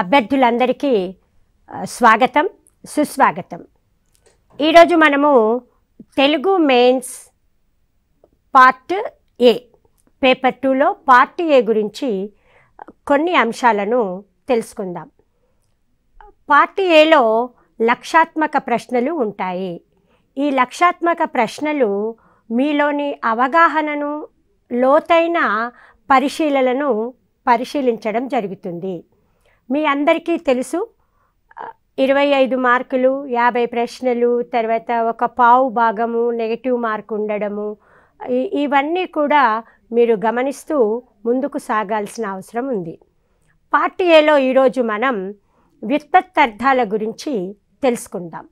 అభ్యర్థులందరికీ స్వాగతం సుస్వాగతం ఈరోజు మనము Telugu mains part A paper టూలో పార్ట్ ఏ గురించి కొన్ని అంశాలను తెలుసుకుందాం పార్ట్ ఏలో లక్షాత్మక ప్రశ్నలు ఉంటాయి ఈ లక్షాత్మక ప్రశ్నలు మీలోని అవగాహనను లోతైన పరిశీలనను పరిశీలించడం జరుగుతుంది మీ అందరికీ తెలుసు ఇరవై ఐదు మార్కులు యాభై ప్రశ్నలు తర్వాత ఒక పావు భాగము నెగిటివ్ మార్క్ ఉండడము ఇవన్నీ కూడా మీరు గమనిస్తూ ముందుకు సాగాల్సిన అవసరం ఉంది పార్ట్ ఏలో ఈరోజు మనం వ్యుత్పత్తర్థాల గురించి తెలుసుకుందాం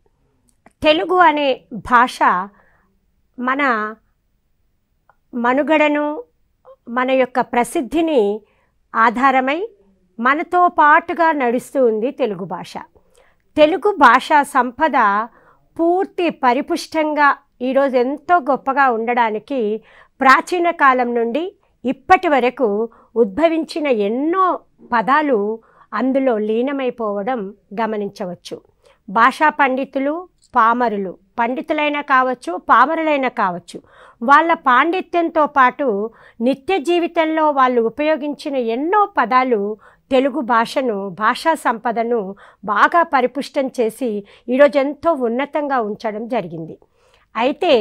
తెలుగు అనే భాష మన మనుగడను మన యొక్క ప్రసిద్ధిని ఆధారమై మనతో పాటుగా నడుస్తూ ఉంది తెలుగు భాష తెలుగు భాష సంపద పూర్తి పరిపుష్టంగా ఈరోజు ఎంతో గొప్పగా ఉండడానికి ప్రాచీన కాలం నుండి ఇప్పటి వరకు ఉద్భవించిన ఎన్నో పదాలు అందులో లీనమైపోవడం గమనించవచ్చు భాషా పండితులు పామరులు పండితులైన కావచ్చు పామరులైన కావచ్చు వాళ్ళ పాండిత్యంతో పాటు నిత్య జీవితంలో వాళ్ళు ఉపయోగించిన ఎన్నో పదాలు తెలుగు భాషను భాషా సంపదను బాగా పరిపుష్టం చేసి ఈరోజు ఎంతో ఉన్నతంగా ఉంచడం జరిగింది అయితే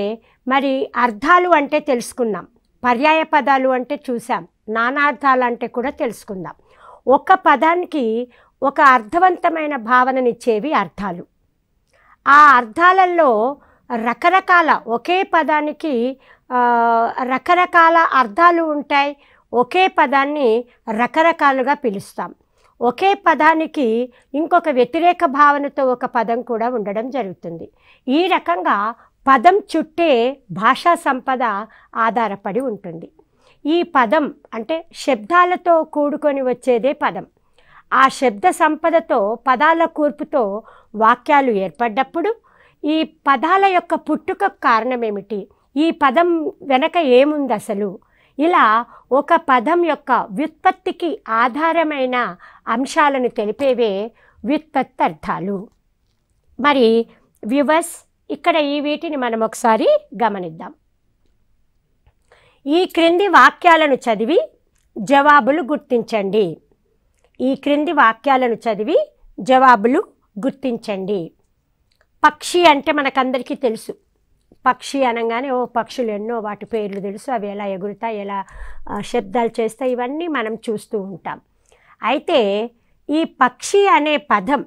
మరి అర్థాలు అంటే తెలుసుకున్నాం పర్యాయ పదాలు అంటే చూసాం నానార్థాలు అంటే కూడా తెలుసుకుందాం ఒక పదానికి ఒక అర్థవంతమైన భావననిచ్చేవి అర్థాలు ఆ అర్థాలలో రకరకాల ఒకే పదానికి రకరకాల అర్థాలు ఉంటాయి ఒకే పదాన్ని రకరకాలుగా పిలుస్తాం ఒకే పదానికి ఇంకొక వ్యతిరేక భావనతో ఒక పదం కూడా ఉండడం జరుగుతుంది ఈ రకంగా పదం చుట్టే భాషా సంపద ఆధారపడి ఉంటుంది ఈ పదం అంటే శబ్దాలతో కూడుకొని వచ్చేదే పదం ఆ శబ్ద సంపదతో పదాల కూర్పుతో వాక్యాలు ఏర్పడ్డప్పుడు ఈ పదాల యొక్క పుట్టుక కారణమేమిటి ఈ పదం వెనక ఏముంది అసలు ఇలా ఒక పదం యొక్క వ్యుత్పత్తికి ఆధారమైన అంశాలను తెలిపేవే వ్యుత్పత్తి అర్థాలు మరి వివస్ ఇక్కడ ఈ వీటిని మనం ఒకసారి గమనిద్దాం ఈ క్రింది వాక్యాలను చదివి జవాబులు గుర్తించండి ఈ క్రింది వాక్యాలను చదివి జవాబులు గుర్తించండి పక్షి అంటే మనకందరికీ తెలుసు పక్షి అనగానే ఓ పక్షులు ఎన్నో వాటి పేర్లు తెలుసు అవి ఎలా ఎగురుతాయి ఎలా శబ్దాలు చేస్తాయి ఇవన్నీ మనం చూస్తూ ఉంటాం అయితే ఈ పక్షి అనే పదం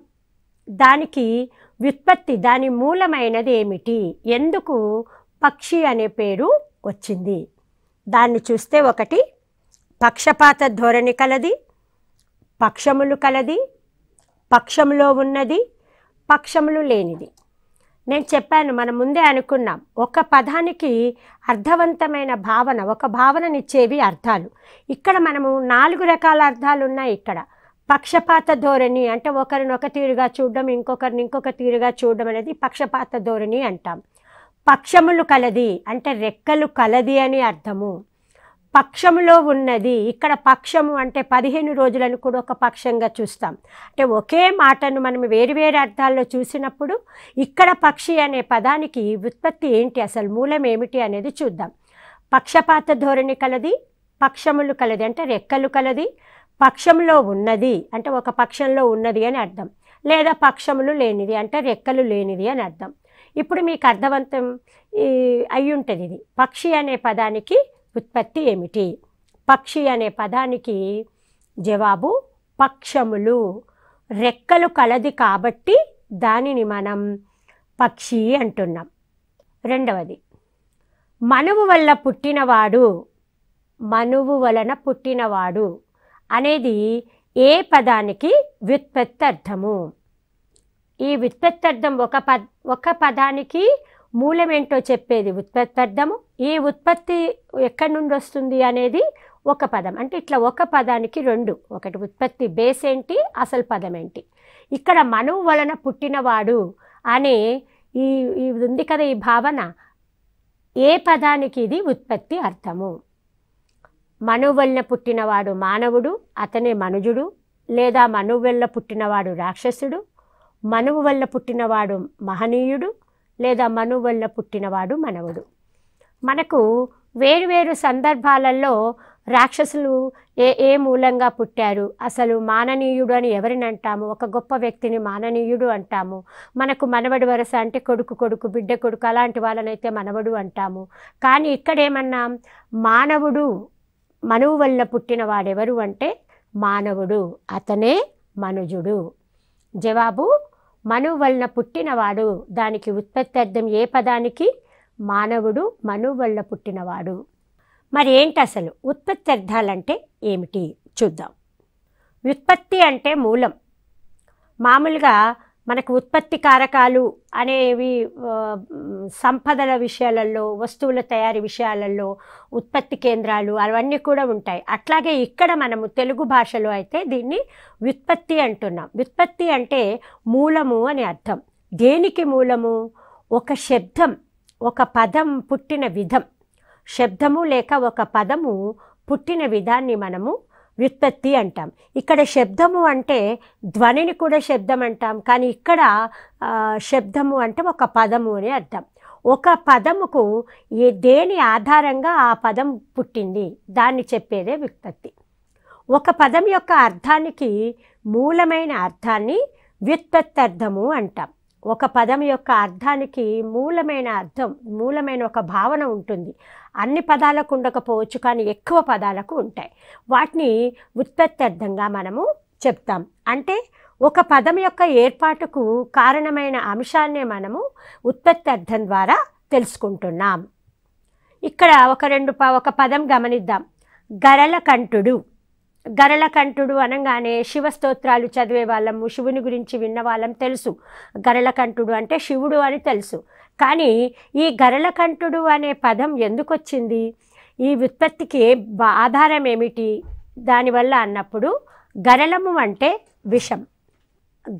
దానికి వ్యుత్పత్తి దాని మూలమైనది ఏమిటి ఎందుకు పక్షి అనే పేరు వచ్చింది దాన్ని చూస్తే ఒకటి పక్షపాత ధోరణి కలది పక్షములు కలది పక్షములో ఉన్నది పక్షములు లేనిది నేను చెప్పాను మనం ముందే అనుకున్నాం ఒక పదానికి అర్థవంతమైన భావన ఒక భావననిచ్చేవి అర్థాలు ఇక్కడ మనము నాలుగు రకాల అర్థాలు ఉన్నాయి ఇక్కడ పక్షపాత ధోరణి అంటే ఒకరిని ఒక తీరుగా చూడడం ఇంకొకరిని ఇంకొక తీరుగా చూడడం అనేది పక్షపాత ధోరణి అంటాం పక్షములు కలది అంటే రెక్కలు కలది అని అర్థము పక్షంలో ఉన్నది ఇక్కడ పక్షము అంటే పదిహేను రోజులను కూడా ఒక పక్షంగా చూస్తాం అంటే ఒకే మాటను మనం వేరువేరు అర్థాల్లో చూసినప్పుడు ఇక్కడ పక్షి అనే పదానికి ఉత్పత్తి ఏంటి అసలు మూలం ఏమిటి అనేది చూద్దాం పక్షపాత ధోరణి కలది పక్షములు కలది అంటే రెక్కలు కలది పక్షంలో ఉన్నది అంటే ఒక పక్షంలో ఉన్నది అని అర్థం లేదా పక్షములు లేనిది అంటే రెక్కలు లేనిది అని అర్థం ఇప్పుడు మీకు అర్థవంతం అయి ఉంటుంది ఇది పక్షి అనే పదానికి ఉత్పత్తి ఏమిటి పక్షి అనే పదానికి జవాబు పక్షములు రెక్కలు కలది కాబట్టి దానిని మనం పక్షి అంటున్నాం రెండవది మనువు వల్ల పుట్టినవాడు మనువు వలన పుట్టినవాడు అనేది ఏ పదానికి వ్యుత్పత్తర్థము ఈ వ్యుత్పత్తర్థం ఒక పద ఒక పదానికి మూలమేంటో చెప్పేది అర్థము ఈ ఉత్పత్తి ఎక్కడి నుండి వస్తుంది అనేది ఒక పదం అంటే ఇట్లా ఒక పదానికి రెండు ఒకటి ఉత్పత్తి బేస్ ఏంటి అసలు పదం ఏంటి ఇక్కడ మను వలన పుట్టినవాడు అనే ఈ ఉంది కదా ఈ భావన ఏ పదానికి ఇది ఉత్పత్తి అర్థము మను వలన పుట్టినవాడు మానవుడు అతనే మనుజుడు లేదా మనువు వల్ల పుట్టినవాడు రాక్షసుడు మనువు వల్ల పుట్టినవాడు మహనీయుడు లేదా మనువు వల్ల పుట్టినవాడు మనవుడు మనకు వేరువేరు సందర్భాలలో రాక్షసులు ఏ ఏ మూలంగా పుట్టారు అసలు మాననీయుడు అని ఎవరిని అంటాము ఒక గొప్ప వ్యక్తిని మాననీయుడు అంటాము మనకు మనవడు వరస అంటే కొడుకు కొడుకు బిడ్డ కొడుకు అలాంటి వాళ్ళనైతే మనవడు అంటాము కానీ ఏమన్నా మానవుడు మనువు వల్ల పుట్టిన వాడెవరు అంటే మానవుడు అతనే మనుజుడు జవాబు మనువు వలన పుట్టినవాడు దానికి ఉత్పత్తి అర్థం ఏ పదానికి మానవుడు మను వల్ల పుట్టినవాడు మరి ఏంటి అసలు ఉత్పత్తి అర్థాలంటే ఏమిటి చూద్దాం వ్యుత్పత్తి అంటే మూలం మామూలుగా మనకు ఉత్పత్తి కారకాలు అనేవి సంపదల విషయాలలో వస్తువుల తయారీ విషయాలలో ఉత్పత్తి కేంద్రాలు అవన్నీ కూడా ఉంటాయి అట్లాగే ఇక్కడ మనము తెలుగు భాషలో అయితే దీన్ని వ్యుత్పత్తి అంటున్నాం వ్యుత్పత్తి అంటే మూలము అని అర్థం దేనికి మూలము ఒక శబ్దం ఒక పదం పుట్టిన విధం శబ్దము లేక ఒక పదము పుట్టిన విధాన్ని మనము వ్యుత్పత్తి అంటాం ఇక్కడ శబ్దము అంటే ధ్వనిని కూడా శబ్దం అంటాం కానీ ఇక్కడ శబ్దము అంటే ఒక పదము అని అర్థం ఒక పదముకు ఏ దేని ఆధారంగా ఆ పదం పుట్టింది దాన్ని చెప్పేదే వ్యుత్పత్తి ఒక పదం యొక్క అర్థానికి మూలమైన అర్థాన్ని వ్యుత్పత్తి అర్థము అంటాం ఒక పదం యొక్క అర్థానికి మూలమైన అర్థం మూలమైన ఒక భావన ఉంటుంది అన్ని పదాలకు ఉండకపోవచ్చు కానీ ఎక్కువ పదాలకు ఉంటాయి వాటిని ఉత్పత్తి అర్థంగా మనము చెప్తాం అంటే ఒక పదం యొక్క ఏర్పాటుకు కారణమైన అంశాన్నే మనము ఉత్పత్తి అర్థం ద్వారా తెలుసుకుంటున్నాం ఇక్కడ ఒక రెండు ఒక పదం గమనిద్దాం గరల కంఠుడు గరళకంఠుడు అనగానే శివ స్తోత్రాలు చదివే వాళ్ళము శివుని గురించి విన్న వాళ్ళం తెలుసు గరళకంఠుడు అంటే శివుడు అని తెలుసు కానీ ఈ గరళకంఠుడు అనే పదం ఎందుకు వచ్చింది ఈ ఉత్పత్తికి ఆధారం ఏమిటి దానివల్ల అన్నప్పుడు గరళము అంటే విషం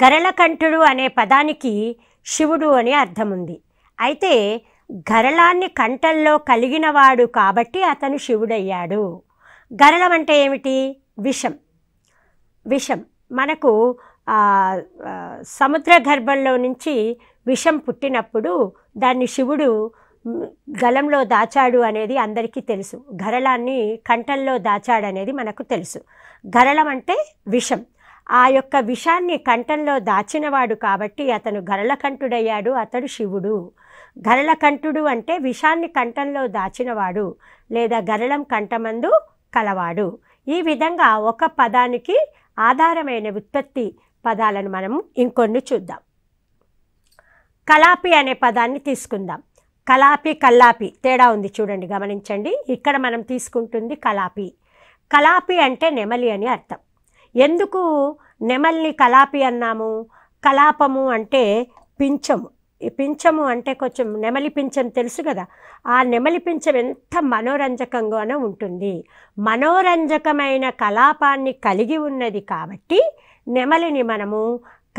గరళకంఠుడు అనే పదానికి శివుడు అని అర్థం ఉంది అయితే గరళాన్ని కంటల్లో కలిగినవాడు కాబట్టి అతను శివుడయ్యాడు గరళం అంటే ఏమిటి విషం విషం మనకు సముద్ర గర్భంలో నుంచి విషం పుట్టినప్పుడు దాన్ని శివుడు గలంలో దాచాడు అనేది అందరికీ తెలుసు గరళాన్ని కంఠంలో అనేది మనకు తెలుసు గరళం అంటే విషం ఆ యొక్క విషాన్ని కంఠంలో దాచినవాడు కాబట్టి అతను గరళకంఠుడయ్యాడు అతడు శివుడు గరళకంఠుడు అంటే విషాన్ని కంఠంలో దాచినవాడు లేదా గరళం కంఠమందు కలవాడు ఈ విధంగా ఒక పదానికి ఆధారమైన ఉత్పత్తి పదాలను మనం ఇంకొన్ని చూద్దాం కలాపి అనే పదాన్ని తీసుకుందాం కలాపి కల్లాపి తేడా ఉంది చూడండి గమనించండి ఇక్కడ మనం తీసుకుంటుంది కలాపి కలాపి అంటే నెమలి అని అర్థం ఎందుకు నెమల్ని కలాపి అన్నాము కలాపము అంటే పించము పింఛము అంటే కొంచెం నెమలి పింఛం తెలుసు కదా ఆ నెమలి పింఛం ఎంత మనోరంజకంగానో ఉంటుంది మనోరంజకమైన కలాపాన్ని కలిగి ఉన్నది కాబట్టి నెమలిని మనము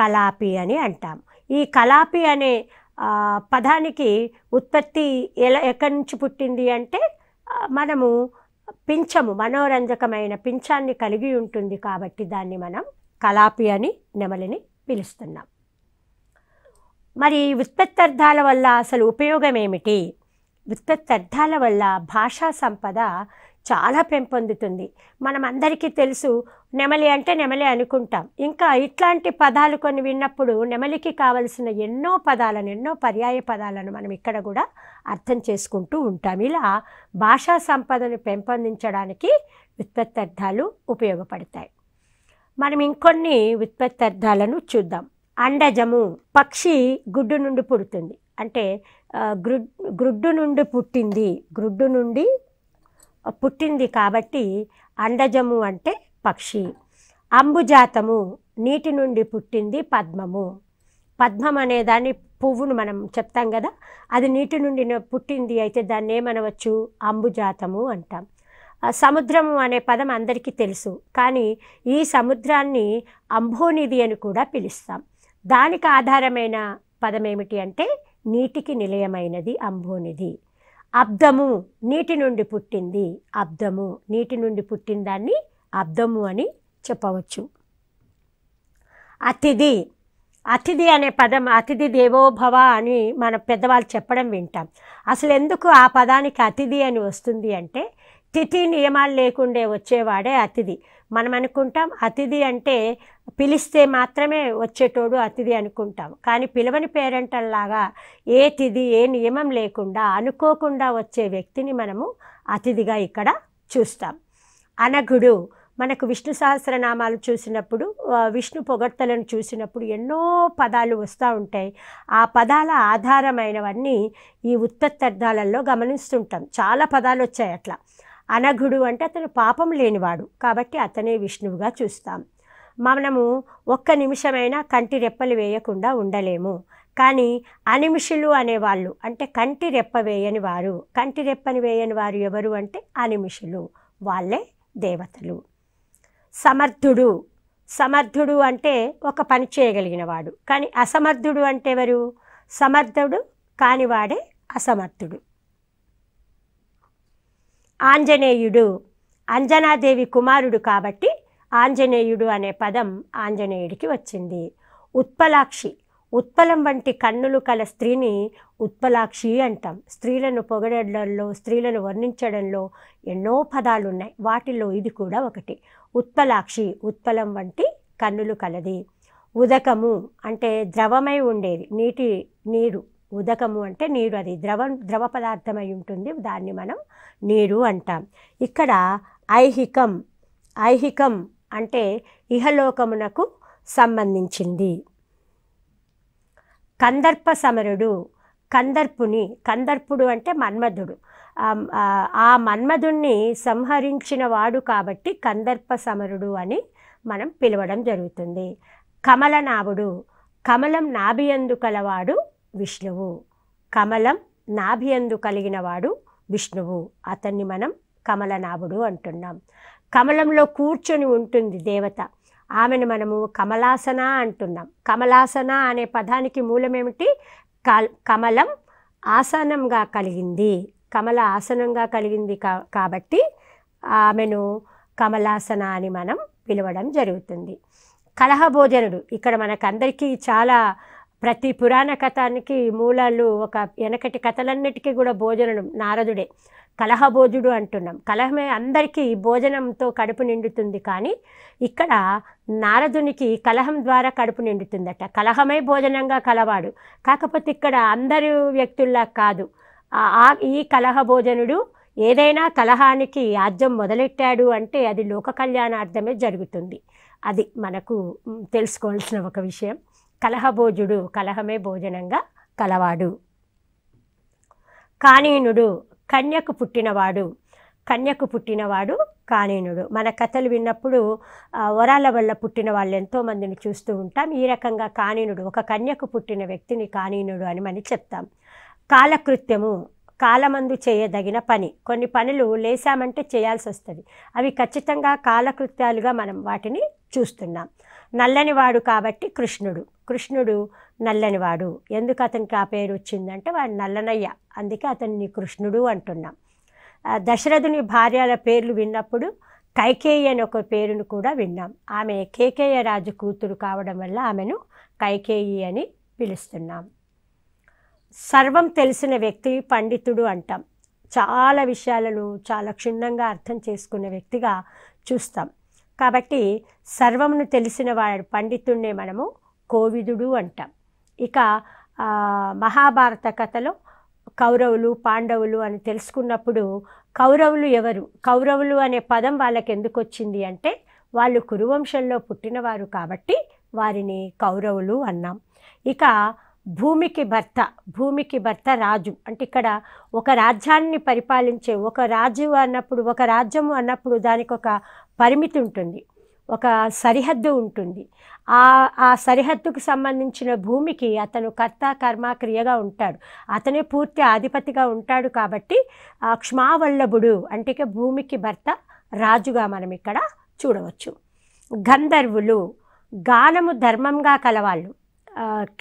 కలాపి అని అంటాం ఈ కలాపి అనే పదానికి ఉత్పత్తి ఎలా ఎక్కడి నుంచి పుట్టింది అంటే మనము పింఛము మనోరంజకమైన పింఛాన్ని కలిగి ఉంటుంది కాబట్టి దాన్ని మనం కలాపి అని నెమలిని పిలుస్తున్నాం మరి వ్యుత్పత్తర్థాల వల్ల అసలు ఉపయోగం ఏమిటి వ్యుత్పత్తర్థాల వల్ల భాషా సంపద చాలా పెంపొందుతుంది మనం అందరికీ తెలుసు నెమలి అంటే నెమలి అనుకుంటాం ఇంకా ఇట్లాంటి పదాలు కొన్ని విన్నప్పుడు నెమలికి కావలసిన ఎన్నో పదాలను ఎన్నో పర్యాయ పదాలను మనం ఇక్కడ కూడా అర్థం చేసుకుంటూ ఉంటాం ఇలా భాషా సంపదను పెంపొందించడానికి వ్యుత్పత్తర్థాలు ఉపయోగపడతాయి మనం ఇంకొన్ని వ్యుత్పత్తర్థాలను చూద్దాం అండజము పక్షి గుడ్డు నుండి పుడుతుంది అంటే గ్రుడ్డు నుండి పుట్టింది గ్రుడ్డు నుండి పుట్టింది కాబట్టి అండజము అంటే పక్షి అంబుజాతము నీటి నుండి పుట్టింది పద్మము పద్మం అనే దాన్ని పువ్వును మనం చెప్తాం కదా అది నీటి నుండి పుట్టింది అయితే దాన్ని ఏమనవచ్చు అంబుజాతము అంటాం సముద్రము అనే పదం అందరికీ తెలుసు కానీ ఈ సముద్రాన్ని అంబోనిధి అని కూడా పిలుస్తాం దానికి ఆధారమైన పదమేమిటి అంటే నీటికి నిలయమైనది అంబోనిది అబ్దము నీటి నుండి పుట్టింది అబ్దము నీటి నుండి పుట్టిన దాన్ని అబ్దము అని చెప్పవచ్చు అతిథి అతిథి అనే పదం అతిథి దేవోభవ అని మన పెద్దవాళ్ళు చెప్పడం వింటాం అసలు ఎందుకు ఆ పదానికి అతిథి అని వస్తుంది అంటే తిథి నియమాలు లేకుండే వచ్చేవాడే అతిథి మనం అనుకుంటాం అతిథి అంటే పిలిస్తే మాత్రమే వచ్చేటోడు అతిథి అనుకుంటాం కానీ పిలవని పేరెంటల్లాగా ఏ తిథి ఏ నియమం లేకుండా అనుకోకుండా వచ్చే వ్యక్తిని మనము అతిథిగా ఇక్కడ చూస్తాం అనఘుడు మనకు విష్ణు సహస్రనామాలు చూసినప్పుడు విష్ణు పొగడ్తలను చూసినప్పుడు ఎన్నో పదాలు వస్తూ ఉంటాయి ఆ పదాల ఆధారమైనవన్నీ ఈ ఉత్తత్ర్థాలలో గమనిస్తుంటాం చాలా పదాలు వచ్చాయి అట్లా అనఘుడు అంటే అతను పాపం లేనివాడు కాబట్టి అతనే విష్ణువుగా చూస్తాం మనము ఒక్క నిమిషమైనా కంటి రెప్పలు వేయకుండా ఉండలేము కానీ అనిమిషులు అనేవాళ్ళు అంటే కంటి రెప్ప వేయని వారు కంటి రెప్పని వేయని వారు ఎవరు అంటే అనిమిషులు వాళ్ళే దేవతలు సమర్థుడు సమర్థుడు అంటే ఒక పని చేయగలిగినవాడు కానీ అసమర్థుడు అంటే ఎవరు సమర్థుడు కానివాడే అసమర్థుడు ఆంజనేయుడు అంజనాదేవి కుమారుడు కాబట్టి ఆంజనేయుడు అనే పదం ఆంజనేయుడికి వచ్చింది ఉత్పలాక్షి ఉత్పలం వంటి కన్నులు కల స్త్రీని ఉత్పలాక్షి అంటాం స్త్రీలను పొగడంలో స్త్రీలను వర్ణించడంలో ఎన్నో పదాలు ఉన్నాయి వాటిల్లో ఇది కూడా ఒకటి ఉత్పలాక్షి ఉత్పలం వంటి కన్నులు కలది ఉదకము అంటే ద్రవమై ఉండేది నీటి నీరు ఉదకము అంటే నీరు అది ద్రవ ద్రవ పదార్థమై ఉంటుంది దాన్ని మనం నీరు అంటాం ఇక్కడ ఐహికం ఐహికం అంటే ఇహలోకమునకు సంబంధించింది కందర్ప సమరుడు కందర్పుని కందర్పుడు అంటే మన్మధుడు ఆ మన్మధుణ్ణి సంహరించిన వాడు కాబట్టి కందర్ప సమరుడు అని మనం పిలవడం జరుగుతుంది కమలనాభుడు కమలం నాభియందు కలవాడు విష్ణువు కమలం నాభియందు కలిగినవాడు విష్ణువు అతన్ని మనం కమలనాభుడు అంటున్నాం కమలంలో కూర్చొని ఉంటుంది దేవత ఆమెను మనము కమలాసన అంటున్నాం కమలాసన అనే పదానికి మూలమేమిటి కమలం ఆసనంగా కలిగింది కమల ఆసనంగా కలిగింది కాబట్టి ఆమెను కమలాసన అని మనం పిలవడం జరుగుతుంది కలహభోజనుడు ఇక్కడ మనకందరికీ చాలా ప్రతి పురాణ కథానికి మూలాలు ఒక వెనకటి కథలన్నిటికీ కూడా భోజనం నారదుడే కలహభోజుడు అంటున్నాం కలహమే అందరికీ భోజనంతో కడుపు నిండుతుంది కానీ ఇక్కడ నారదునికి కలహం ద్వారా కడుపు నిండుతుందట కలహమే భోజనంగా కలవాడు కాకపోతే ఇక్కడ అందరు వ్యక్తుల్లా కాదు ఈ కలహ భోజనుడు ఏదైనా కలహానికి ఆజ్యం మొదలెట్టాడు అంటే అది లోక కళ్యాణార్థమే జరుగుతుంది అది మనకు తెలుసుకోవాల్సిన ఒక విషయం కలహభోజుడు కలహమే భోజనంగా కలవాడు కానీనుడు కన్యకు పుట్టినవాడు కన్యకు పుట్టినవాడు కానీనుడు మన కథలు విన్నప్పుడు వరాల వల్ల పుట్టిన వాళ్ళు ఎంతోమందిని చూస్తూ ఉంటాం ఈ రకంగా కానీనుడు ఒక కన్యకు పుట్టిన వ్యక్తిని కానీనుడు అని మనం చెప్తాం కాలకృత్యము కాలమందు చేయదగిన పని కొన్ని పనులు లేసామంటే చేయాల్సి వస్తుంది అవి ఖచ్చితంగా కాలకృత్యాలుగా మనం వాటిని చూస్తున్నాం నల్లని వాడు కాబట్టి కృష్ణుడు కృష్ణుడు నల్లనివాడు ఎందుకు అతనికి ఆ పేరు వచ్చిందంటే వాడు నల్లనయ్య అందుకే అతన్ని కృష్ణుడు అంటున్నాం దశరథుని భార్యల పేర్లు విన్నప్పుడు కైకేయి అని ఒక పేరును కూడా విన్నాం ఆమె కేకేయ రాజు కూతురు కావడం వల్ల ఆమెను కైకేయి అని పిలుస్తున్నాం సర్వం తెలిసిన వ్యక్తి పండితుడు అంటాం చాలా విషయాలను చాలా క్షుణ్ణంగా అర్థం చేసుకునే వ్యక్తిగా చూస్తాం కాబట్టి సర్వమును తెలిసిన వాడు పండితుడినే మనము కోవిదుడు అంటాం ఇక మహాభారత కథలో కౌరవులు పాండవులు అని తెలుసుకున్నప్పుడు కౌరవులు ఎవరు కౌరవులు అనే పదం వాళ్ళకి ఎందుకు వచ్చింది అంటే వాళ్ళు కురువంశంలో పుట్టినవారు కాబట్టి వారిని కౌరవులు అన్నాం ఇక భూమికి భర్త భూమికి భర్త రాజు అంటే ఇక్కడ ఒక రాజ్యాన్ని పరిపాలించే ఒక రాజు అన్నప్పుడు ఒక రాజ్యము అన్నప్పుడు దానికి ఒక పరిమితి ఉంటుంది ఒక సరిహద్దు ఉంటుంది ఆ ఆ సరిహద్దుకు సంబంధించిన భూమికి అతను కర్త కర్మ క్రియగా ఉంటాడు అతనే పూర్తి ఆధిపతిగా ఉంటాడు కాబట్టి క్షమావల్లభుడు అంటే భూమికి భర్త రాజుగా మనం ఇక్కడ చూడవచ్చు గంధర్వులు గానము ధర్మంగా కలవాళ్ళు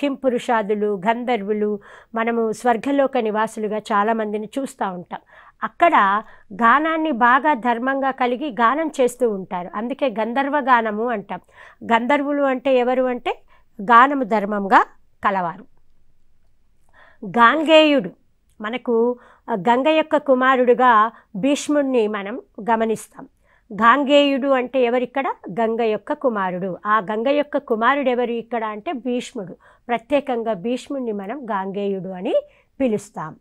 కిం పురుషాదులు గంధర్వులు మనము స్వర్గలోక నివాసులుగా చాలామందిని చూస్తూ ఉంటాం అక్కడ గానాన్ని బాగా ధర్మంగా కలిగి గానం చేస్తూ ఉంటారు అందుకే గంధర్వ గానము అంటాం గంధర్వులు అంటే ఎవరు అంటే గానము ధర్మంగా కలవారు గాంగేయుడు మనకు గంగ యొక్క కుమారుడుగా భీష్ముణ్ణి మనం గమనిస్తాం గాంగేయుడు అంటే ఎవరిక్కడ గంగ యొక్క కుమారుడు ఆ గంగ యొక్క కుమారుడు ఎవరు ఇక్కడ అంటే భీష్ముడు ప్రత్యేకంగా భీష్ముణ్ణి మనం గాంగేయుడు అని పిలుస్తాం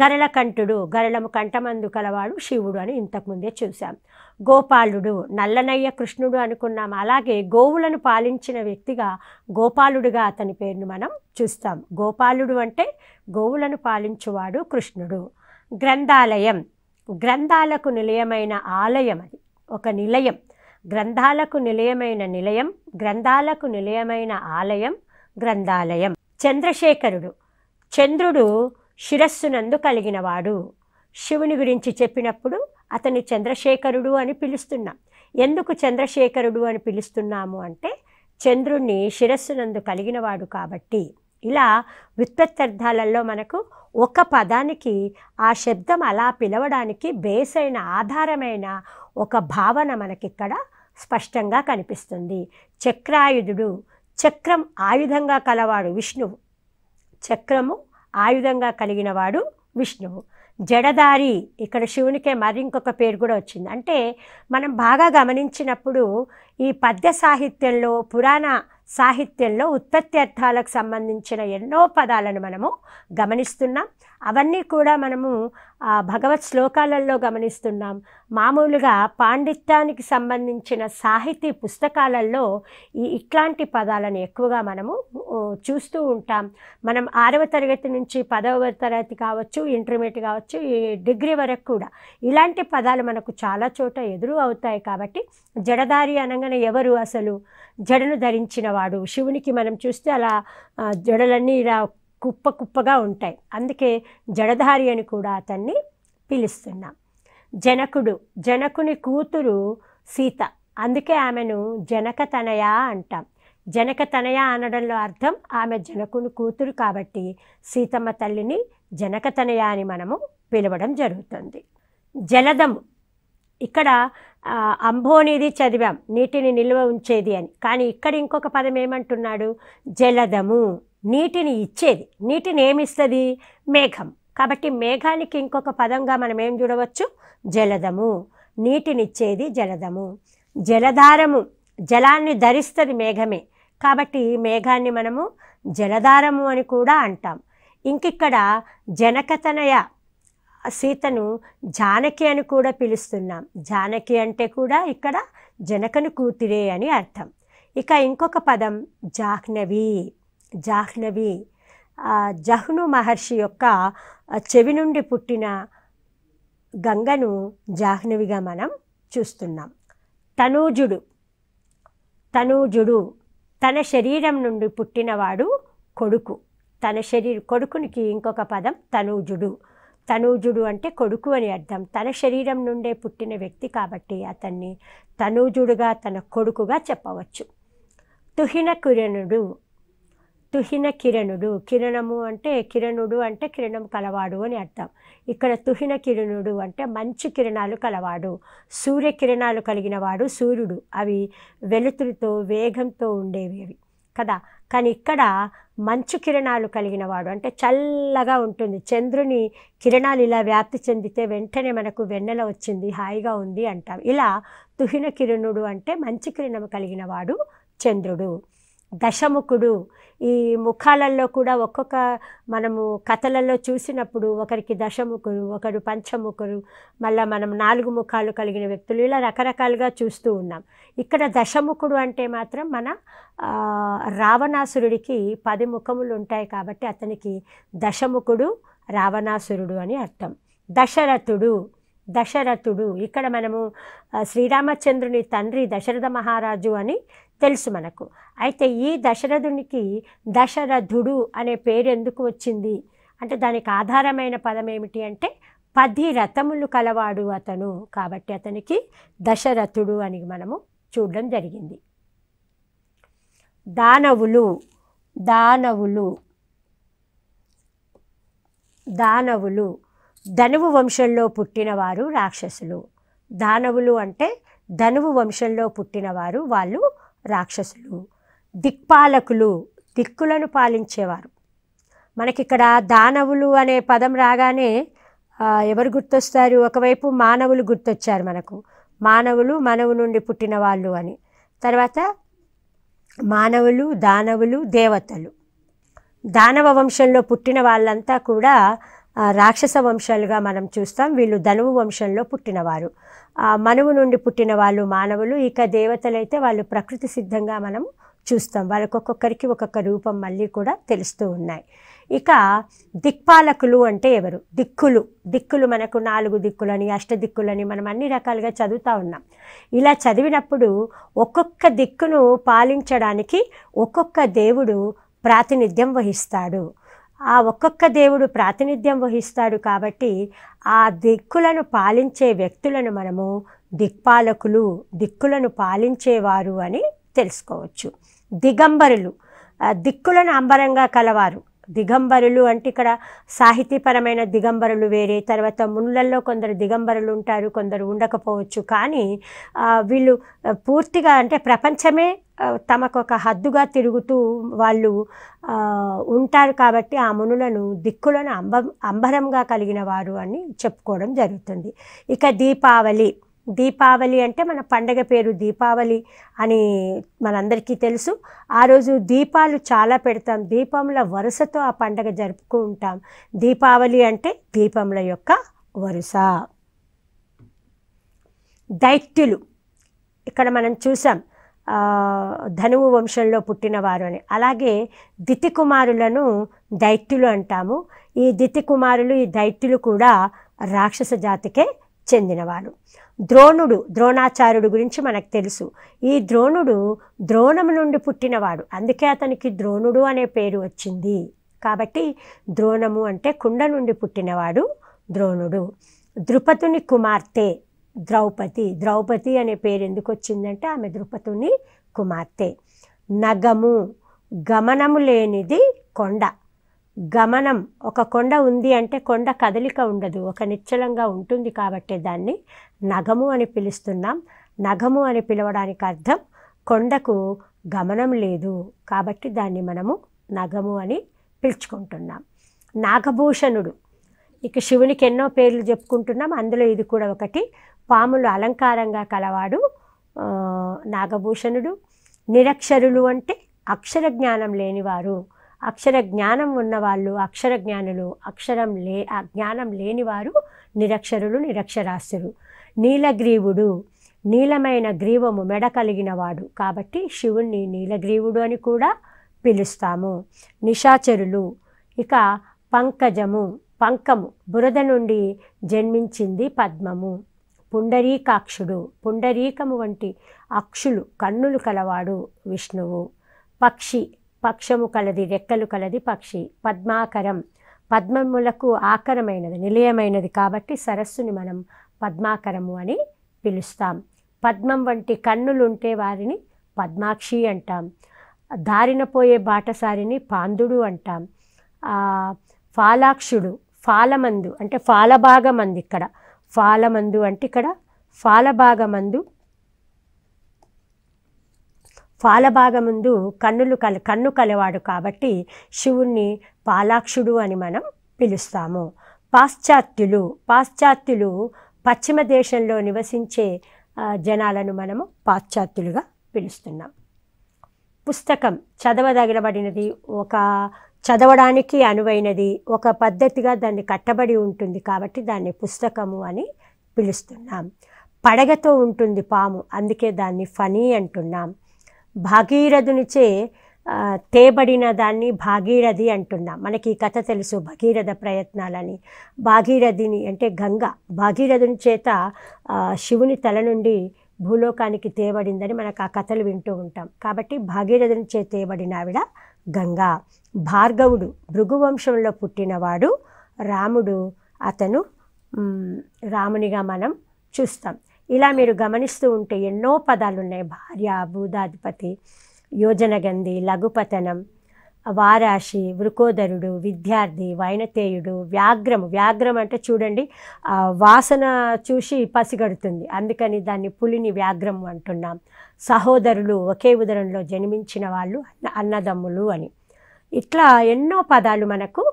గరళకంఠుడు గరళము కంఠమందు కలవాడు శివుడు అని ఇంతకుముందే చూశాం గోపాలుడు నల్లనయ్య కృష్ణుడు అనుకున్నాం అలాగే గోవులను పాలించిన వ్యక్తిగా గోపాలుడుగా అతని పేరును మనం చూస్తాం గోపాలుడు అంటే గోవులను పాలించువాడు కృష్ణుడు గ్రంథాలయం గ్రంథాలకు నిలయమైన ఆలయం అది ఒక నిలయం గ్రంథాలకు నిలయమైన నిలయం గ్రంథాలకు నిలయమైన ఆలయం గ్రంథాలయం చంద్రశేఖరుడు చంద్రుడు శిరస్సునందు కలిగినవాడు శివుని గురించి చెప్పినప్పుడు అతన్ని చంద్రశేఖరుడు అని పిలుస్తున్నాం ఎందుకు చంద్రశేఖరుడు అని పిలుస్తున్నాము అంటే చంద్రుణ్ణి శిరస్సునందు కలిగినవాడు కాబట్టి ఇలా వ్యుత్పత్తర్థాలలో మనకు ఒక పదానికి ఆ శబ్దం అలా పిలవడానికి బేస్ అయిన ఆధారమైన ఒక భావన మనకిక్కడ స్పష్టంగా కనిపిస్తుంది చక్రాయుధుడు చక్రం ఆయుధంగా కలవాడు విష్ణువు చక్రము ఆయుధంగా కలిగినవాడు విష్ణువు జడదారి ఇక్కడ శివునికే మరి ఇంకొక పేరు కూడా వచ్చింది అంటే మనం బాగా గమనించినప్పుడు ఈ పద్య సాహిత్యంలో పురాణ సాహిత్యంలో ఉత్పత్తి అర్థాలకు సంబంధించిన ఎన్నో పదాలను మనము గమనిస్తున్నాం అవన్నీ కూడా మనము భగవత్ శ్లోకాలలో గమనిస్తున్నాం మామూలుగా పాండిత్యానికి సంబంధించిన సాహితీ పుస్తకాలలో ఈ ఇట్లాంటి పదాలను ఎక్కువగా మనము చూస్తూ ఉంటాం మనం ఆరవ తరగతి నుంచి పదవ తరగతి కావచ్చు ఇంటర్మీడియట్ కావచ్చు ఈ డిగ్రీ వరకు కూడా ఇలాంటి పదాలు మనకు చాలా చోట ఎదురు అవుతాయి కాబట్టి జడదారి అనగానే ఎవరు అసలు జడను ధరించిన వాడు శివునికి మనం చూస్తే అలా జడలన్నీ ఇలా కుప్ప కుప్పగా ఉంటాయి అందుకే జడధారి అని కూడా అతన్ని పిలుస్తున్నాం జనకుడు జనకుని కూతురు సీత అందుకే ఆమెను జనకతనయ అంటాం జనకతనయ అనడంలో అర్థం ఆమె జనకుని కూతురు కాబట్టి సీతమ్మ తల్లిని తనయ అని మనము పిలవడం జరుగుతుంది జలదము ఇక్కడ అంబోనిది చదివాం నీటిని నిల్వ ఉంచేది అని కానీ ఇక్కడ ఇంకొక పదం ఏమంటున్నాడు జలదము నీటిని ఇచ్చేది నీటిని ఏమిస్తుంది మేఘం కాబట్టి మేఘానికి ఇంకొక పదంగా మనం ఏం చూడవచ్చు జలదము నీటినిచ్చేది జలదము జలధారము జలాన్ని ధరిస్తుంది మేఘమే కాబట్టి మేఘాన్ని మనము జలధారము అని కూడా అంటాం ఇంకిక్కడ జనకతనయ సీతను జానకి అని కూడా పిలుస్తున్నాం జానకి అంటే కూడా ఇక్కడ జనకను కూతురే అని అర్థం ఇక ఇంకొక పదం జాహ్నవి జాహ్నవి జహ్ను మహర్షి యొక్క చెవి నుండి పుట్టిన గంగను జాహ్నవిగా మనం చూస్తున్నాం తనూజుడు తనూజుడు తన శరీరం నుండి పుట్టినవాడు కొడుకు తన శరీర కొడుకునికి ఇంకొక పదం తనూజుడు తనూజుడు అంటే కొడుకు అని అర్థం తన శరీరం నుండే పుట్టిన వ్యక్తి కాబట్టి అతన్ని తనూజుడుగా తన కొడుకుగా చెప్పవచ్చు తుహిన కిరణుడు తుహిన కిరణుడు కిరణము అంటే కిరణుడు అంటే కిరణం కలవాడు అని అర్థం ఇక్కడ తుహిన కిరణుడు అంటే మంచి కిరణాలు కలవాడు సూర్య కిరణాలు కలిగిన వాడు సూర్యుడు అవి వెలుతురుతో వేగంతో ఉండేవి అవి కదా కానీ ఇక్కడ మంచు కిరణాలు కలిగిన వాడు అంటే చల్లగా ఉంటుంది చంద్రుని కిరణాలు ఇలా వ్యాప్తి చెందితే వెంటనే మనకు వెన్నెల వచ్చింది హాయిగా ఉంది అంటాం ఇలా తుహిన కిరణుడు అంటే మంచు కిరణం కలిగిన వాడు చంద్రుడు దశముఖుడు ఈ ముఖాలలో కూడా ఒక్కొక్క మనము కథలలో చూసినప్పుడు ఒకరికి దశముఖుడు ఒకరు పంచముఖుడు మళ్ళీ మనం నాలుగు ముఖాలు కలిగిన వ్యక్తులు ఇలా రకరకాలుగా చూస్తూ ఉన్నాం ఇక్కడ దశముఖుడు అంటే మాత్రం మన రావణాసురుడికి పది ముఖములు ఉంటాయి కాబట్టి అతనికి దశముఖుడు రావణాసురుడు అని అర్థం దశరథుడు దశరథుడు ఇక్కడ మనము శ్రీరామచంద్రుని తండ్రి దశరథ మహారాజు అని తెలుసు మనకు అయితే ఈ దశరథునికి దశరథుడు అనే పేరు ఎందుకు వచ్చింది అంటే దానికి ఆధారమైన పదం ఏమిటి అంటే పది రథములు కలవాడు అతను కాబట్టి అతనికి దశరథుడు అని మనము చూడడం జరిగింది దానవులు దానవులు దానవులు ధనువు వంశంలో పుట్టినవారు రాక్షసులు దానవులు అంటే ధనువు వంశంలో పుట్టినవారు వాళ్ళు రాక్షసులు దిక్పాలకులు దిక్కులను పాలించేవారు మనకిక్కడ దానవులు అనే పదం రాగానే ఎవరు గుర్తొస్తారు ఒకవైపు మానవులు గుర్తొచ్చారు మనకు మానవులు మనవు నుండి పుట్టిన వాళ్ళు అని తర్వాత మానవులు దానవులు దేవతలు దానవ వంశంలో పుట్టిన వాళ్ళంతా కూడా రాక్షస వంశాలుగా మనం చూస్తాం వీళ్ళు ధనువు వంశంలో పుట్టినవారు మనువు నుండి పుట్టిన వాళ్ళు మానవులు ఇక దేవతలైతే వాళ్ళు ప్రకృతి సిద్ధంగా మనం చూస్తాం వాళ్ళకు ఒక్కొక్కరికి ఒక్కొక్క రూపం మళ్ళీ కూడా తెలుస్తూ ఉన్నాయి ఇక దిక్పాలకులు అంటే ఎవరు దిక్కులు దిక్కులు మనకు నాలుగు దిక్కులని అష్టదిక్కులని మనం అన్ని రకాలుగా చదువుతూ ఉన్నాం ఇలా చదివినప్పుడు ఒక్కొక్క దిక్కును పాలించడానికి ఒక్కొక్క దేవుడు ప్రాతినిధ్యం వహిస్తాడు ఆ ఒక్కొక్క దేవుడు ప్రాతినిధ్యం వహిస్తాడు కాబట్టి ఆ దిక్కులను పాలించే వ్యక్తులను మనము దిక్పాలకులు దిక్కులను పాలించేవారు అని తెలుసుకోవచ్చు దిగంబరులు దిక్కులను అంబరంగా కలవారు దిగంబరులు అంటే ఇక్కడ సాహితీపరమైన దిగంబరులు వేరే తర్వాత మునులలో కొందరు దిగంబరులు ఉంటారు కొందరు ఉండకపోవచ్చు కానీ వీళ్ళు పూర్తిగా అంటే ప్రపంచమే తమకు ఒక హద్దుగా తిరుగుతూ వాళ్ళు ఉంటారు కాబట్టి ఆ మునులను దిక్కులను అంబ అంబరంగా కలిగిన వారు అని చెప్పుకోవడం జరుగుతుంది ఇక దీపావళి దీపావళి అంటే మన పండగ పేరు దీపావళి అని మనందరికీ తెలుసు ఆ రోజు దీపాలు చాలా పెడతాం దీపముల వరుసతో ఆ పండగ జరుపుకుంటాం దీపావళి అంటే దీపముల యొక్క వరుస దైత్యులు ఇక్కడ మనం చూసాం ధనువు వంశంలో పుట్టినవారు అని అలాగే కుమారులను దైత్యులు అంటాము ఈ కుమారులు ఈ దైత్యులు కూడా రాక్షస జాతికే చెందినవాడు ద్రోణుడు ద్రోణాచార్యుడు గురించి మనకు తెలుసు ఈ ద్రోణుడు ద్రోణము నుండి పుట్టినవాడు అందుకే అతనికి ద్రోణుడు అనే పేరు వచ్చింది కాబట్టి ద్రోణము అంటే కుండ నుండి పుట్టినవాడు ద్రోణుడు ద్రుపదుని కుమార్తె ద్రౌపది ద్రౌపది అనే పేరు ఎందుకు వచ్చిందంటే ఆమె ద్రుపదుని కుమార్తె నగము గమనము లేనిది కొండ గమనం ఒక కొండ ఉంది అంటే కొండ కదలిక ఉండదు ఒక నిశ్చలంగా ఉంటుంది కాబట్టి దాన్ని నగము అని పిలుస్తున్నాం నగము అని పిలవడానికి అర్థం కొండకు గమనం లేదు కాబట్టి దాన్ని మనము నగము అని పిలుచుకుంటున్నాం నాగభూషణుడు ఇక శివునికి ఎన్నో పేర్లు చెప్పుకుంటున్నాం అందులో ఇది కూడా ఒకటి పాములు అలంకారంగా కలవాడు నాగభూషణుడు నిరక్షరులు అంటే అక్షర జ్ఞానం లేనివారు అక్షర జ్ఞానం ఉన్నవాళ్ళు అక్షర జ్ఞానులు అక్షరం లే జ్ఞానం లేనివారు నిరక్షరులు నిరక్షరాస్యులు నీలగ్రీవుడు నీలమైన గ్రీవము మెడ కలిగినవాడు కాబట్టి శివుణ్ణి నీలగ్రీవుడు అని కూడా పిలుస్తాము నిషాచరులు ఇక పంకజము పంకము బురద నుండి జన్మించింది పద్మము పుండరీకాక్షుడు పుండరీకము వంటి అక్షులు కన్నులు కలవాడు విష్ణువు పక్షి పక్షము కలది రెక్కలు కలది పక్షి పద్మాకరం పద్మములకు ఆకరమైనది నిలయమైనది కాబట్టి సరస్సుని మనం పద్మాకరము అని పిలుస్తాం పద్మం వంటి కన్నులుంటే వారిని పద్మాక్షి అంటాం దారిన పోయే బాటసారిని పాందుడు అంటాం ఫాలాక్షుడు ఫాలమందు అంటే ఫాలభాగమంది ఇక్కడ ఫాలమందు అంటే ఇక్కడ ఫాలభాగమందు పాలభాగముందు కన్నులు కల కన్ను కలవాడు కాబట్టి శివుణ్ణి పాలాక్షుడు అని మనం పిలుస్తాము పాశ్చాత్యులు పాశ్చాత్యులు పశ్చిమ దేశంలో నివసించే జనాలను మనము పాశ్చాత్యులుగా పిలుస్తున్నాం పుస్తకం చదవదగలబడినది ఒక చదవడానికి అనువైనది ఒక పద్ధతిగా దాన్ని కట్టబడి ఉంటుంది కాబట్టి దాన్ని పుస్తకము అని పిలుస్తున్నాం పడగతో ఉంటుంది పాము అందుకే దాన్ని ఫనీ అంటున్నాం భాగీరథునిచే తేబడిన దాన్ని భాగీరథి అంటున్నాం మనకి ఈ కథ తెలుసు భగీరథ ప్రయత్నాలని భాగీరథిని అంటే గంగ భాగీరథుని చేత శివుని తల నుండి భూలోకానికి తేబడిందని మనకు ఆ కథలు వింటూ ఉంటాం కాబట్టి భాగీరథుని చే తేబడిన ఆవిడ గంగా భార్గవుడు భృగువంశంలో పుట్టినవాడు రాముడు అతను రామునిగా మనం చూస్తాం ఇలా మీరు గమనిస్తూ ఉంటే ఎన్నో పదాలు ఉన్నాయి భార్య భూదాధిపతి యోజనగంధి లఘుపతనం వారాశి వృకోదరుడు విద్యార్థి వైనతేయుడు వ్యాఘ్రం వ్యాఘ్రం అంటే చూడండి వాసన చూసి పసిగడుతుంది అందుకని దాన్ని పులిని వ్యాఘ్రం అంటున్నాం సహోదరులు ఒకే ఉదరంలో జన్మించిన వాళ్ళు అన్నదమ్ములు అని ఇట్లా ఎన్నో పదాలు మనకు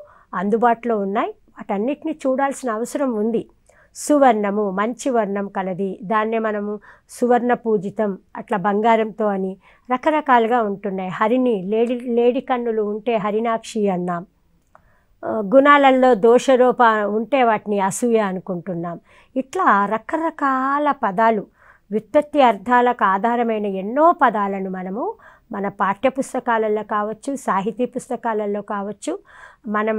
అందుబాటులో ఉన్నాయి వాటన్నిటిని చూడాల్సిన అవసరం ఉంది సువర్ణము మంచి వర్ణం కలది దాన్నే మనము సువర్ణ పూజితం అట్లా బంగారంతో అని రకరకాలుగా ఉంటున్నాయి హరిని లేడి లేడి కన్నులు ఉంటే హరినాక్షి అన్నాం గుణాలలో దోషరూప ఉంటే వాటిని అసూయ అనుకుంటున్నాం ఇట్లా రకరకాల పదాలు వ్యుత్పత్తి అర్థాలకు ఆధారమైన ఎన్నో పదాలను మనము మన పాఠ్యపుస్తకాలలో కావచ్చు సాహితీ పుస్తకాలలో కావచ్చు మనం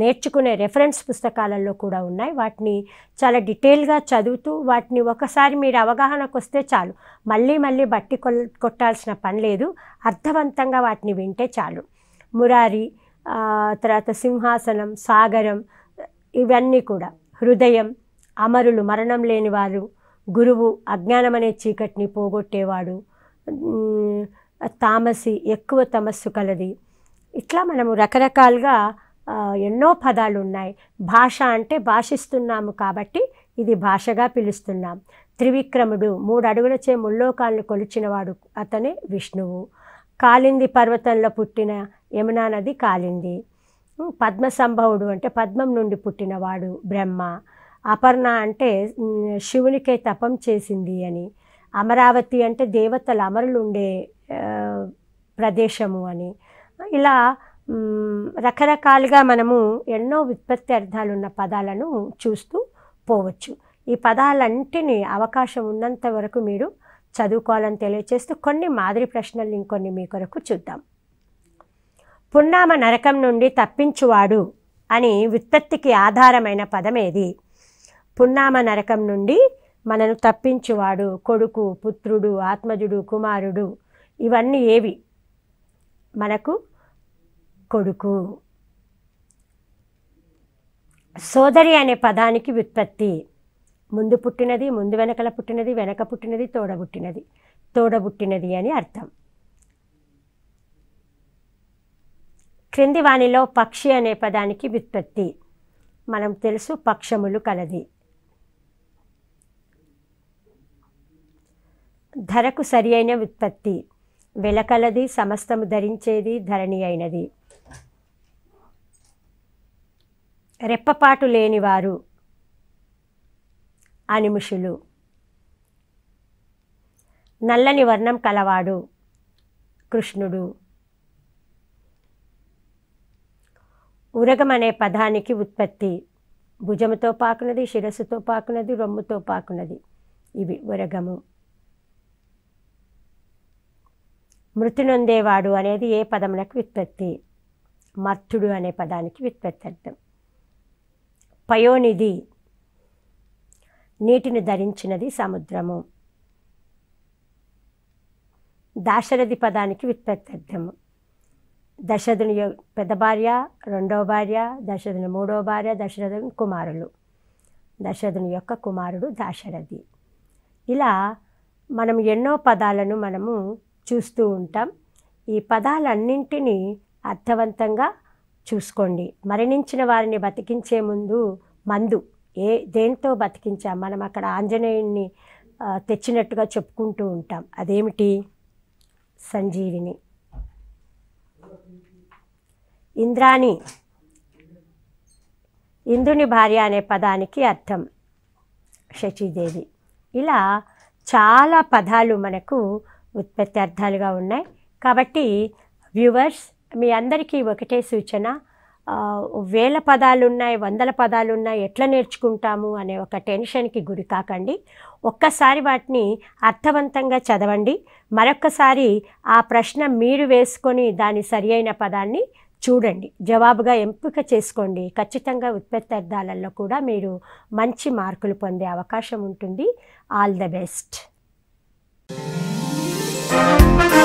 నేర్చుకునే రెఫరెన్స్ పుస్తకాలలో కూడా ఉన్నాయి వాటిని చాలా డీటెయిల్గా చదువుతూ వాటిని ఒకసారి మీరు అవగాహనకు వస్తే చాలు మళ్ళీ మళ్ళీ బట్టి కొట్టాల్సిన పని లేదు అర్థవంతంగా వాటిని వింటే చాలు మురారి తర్వాత సింహాసనం సాగరం ఇవన్నీ కూడా హృదయం అమరులు మరణం లేనివారు గురువు అజ్ఞానమనే చీకటిని పోగొట్టేవాడు తామసి ఎక్కువ తమస్సు కలది ఇట్లా మనము రకరకాలుగా ఎన్నో పదాలు ఉన్నాయి భాష అంటే భాషిస్తున్నాము కాబట్టి ఇది భాషగా పిలుస్తున్నాం త్రివిక్రముడు మూడు అడుగులచే ముల్లోకాలను కొలిచినవాడు అతనే విష్ణువు కాలింది పర్వతంలో పుట్టిన యమునా నది కాలింది పద్మ సంభవుడు అంటే పద్మం నుండి పుట్టినవాడు బ్రహ్మ అపర్ణ అంటే శివునికే తపం చేసింది అని అమరావతి అంటే దేవతలు అమరులు ఉండే ప్రదేశము అని ఇలా రకరకాలుగా మనము ఎన్నో విత్పత్తి అర్థాలు ఉన్న పదాలను చూస్తూ పోవచ్చు ఈ పదాలంటిని అవకాశం ఉన్నంత వరకు మీరు చదువుకోవాలని తెలియచేస్తూ కొన్ని మాదిరి ప్రశ్నలు ఇంకొన్ని మీ కొరకు చూద్దాం పున్నామ నరకం నుండి తప్పించువాడు అని విత్పత్తికి ఆధారమైన పదం పున్నామ నరకం నుండి మనను తప్పించువాడు కొడుకు పుత్రుడు ఆత్మజుడు కుమారుడు ఇవన్నీ ఏవి మనకు కొడుకు సోదరి అనే పదానికి వ్యుత్పత్తి ముందు పుట్టినది ముందు వెనకల పుట్టినది వెనక పుట్టినది తోడబుట్టినది తోడబుట్టినది అని అర్థం క్రింది వాణిలో పక్షి అనే పదానికి వ్యుత్పత్తి మనం తెలుసు పక్షములు కలది ధరకు సరి అయిన వ్యుత్పత్తి వెలకలది సమస్తము ధరించేది ధరణి అయినది రెప్పపాటు లేనివారు అనిమిషులు నల్లని వర్ణం కలవాడు కృష్ణుడు ఉరగం అనే పదానికి ఉత్పత్తి భుజముతో పాకునది శిరస్సుతో పాకునది రొమ్ముతో పాకునది ఇవి ఉరగము మృతి అనేది ఏ పదములకు విత్పత్తి మర్తుడు అనే పదానికి విత్పత్తి అర్థం పయోనిధి నీటిని ధరించినది సముద్రము దాశరథి పదానికి విత్పత్తి అర్థము దశరథుని పెద్ద భార్య రెండవ భార్య దశరథుని మూడవ భార్య దశరథుని కుమారులు దశరథుని యొక్క కుమారుడు దాశరథి ఇలా మనం ఎన్నో పదాలను మనము చూస్తూ ఉంటాం ఈ పదాలన్నింటినీ అర్థవంతంగా చూసుకోండి మరణించిన వారిని బతికించే ముందు మందు ఏ దేంతో బతికించాం మనం అక్కడ ఆంజనేయుణ్ణి తెచ్చినట్టుగా చెప్పుకుంటూ ఉంటాం అదేమిటి సంజీవిని ఇంద్రాణి ఇంద్రుని భార్య అనే పదానికి అర్థం శచీదేవి ఇలా చాలా పదాలు మనకు ఉత్పత్తి అర్థాలుగా ఉన్నాయి కాబట్టి వ్యూవర్స్ మీ అందరికీ ఒకటే సూచన వేల పదాలు ఉన్నాయి వందల పదాలు ఉన్నాయి ఎట్లా నేర్చుకుంటాము అనే ఒక టెన్షన్కి గురి కాకండి ఒక్కసారి వాటిని అర్థవంతంగా చదవండి మరొక్కసారి ఆ ప్రశ్న మీరు వేసుకొని దాని సరి పదాన్ని చూడండి జవాబుగా ఎంపిక చేసుకోండి ఖచ్చితంగా ఉత్పత్తి అర్థాలలో కూడా మీరు మంచి మార్కులు పొందే అవకాశం ఉంటుంది ఆల్ ద బెస్ట్ you.